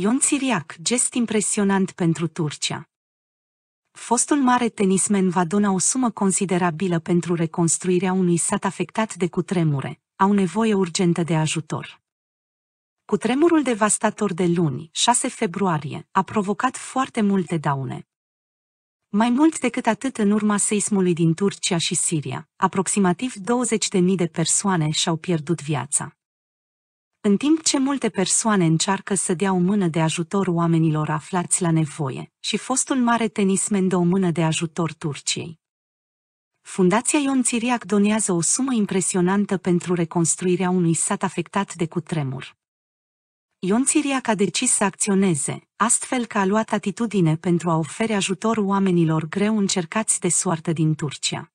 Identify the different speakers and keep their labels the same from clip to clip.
Speaker 1: Ion Siriac, gest impresionant pentru Turcia. Fostul mare tenismen va dona o sumă considerabilă pentru reconstruirea unui sat afectat de cutremure. Au nevoie urgentă de ajutor. Cutremurul devastator de luni, 6 februarie, a provocat foarte multe daune. Mai mult decât atât în urma seismului din Turcia și Siria, aproximativ 20.000 de persoane și-au pierdut viața în timp ce multe persoane încearcă să dea o mână de ajutor oamenilor aflați la nevoie, și fostul mare tenismen dă o mână de ajutor Turciei. Fundația Ion Țiriac donează o sumă impresionantă pentru reconstruirea unui sat afectat de cutremur. Ion Țiriac a decis să acționeze, astfel că a luat atitudine pentru a oferi ajutor oamenilor greu încercați de soartă din Turcia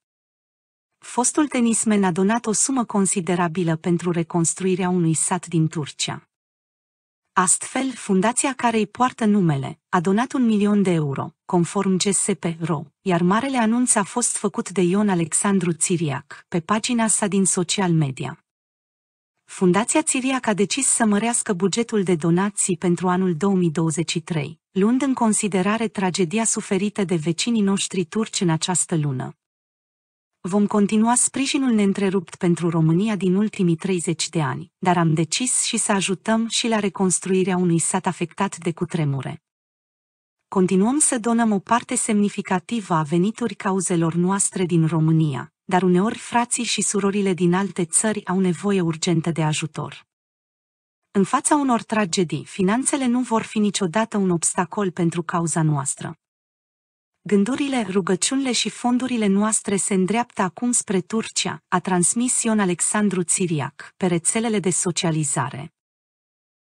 Speaker 1: fostul tenismen a donat o sumă considerabilă pentru reconstruirea unui sat din Turcia. Astfel, fundația care îi poartă numele a donat un milion de euro, conform GSP RO, iar marele anunț a fost făcut de Ion Alexandru Țiriac pe pagina sa din social media. Fundația Țiriac a decis să mărească bugetul de donații pentru anul 2023, luând în considerare tragedia suferită de vecinii noștri turci în această lună, Vom continua sprijinul neîntrerupt pentru România din ultimii 30 de ani, dar am decis și să ajutăm și la reconstruirea unui sat afectat de cutremure. Continuăm să donăm o parte semnificativă a venituri cauzelor noastre din România, dar uneori frații și surorile din alte țări au nevoie urgentă de ajutor. În fața unor tragedii, finanțele nu vor fi niciodată un obstacol pentru cauza noastră. Gândurile, rugăciunile și fondurile noastre se îndreaptă acum spre Turcia, a transmis Ion Alexandru Țiriac pe rețelele de socializare.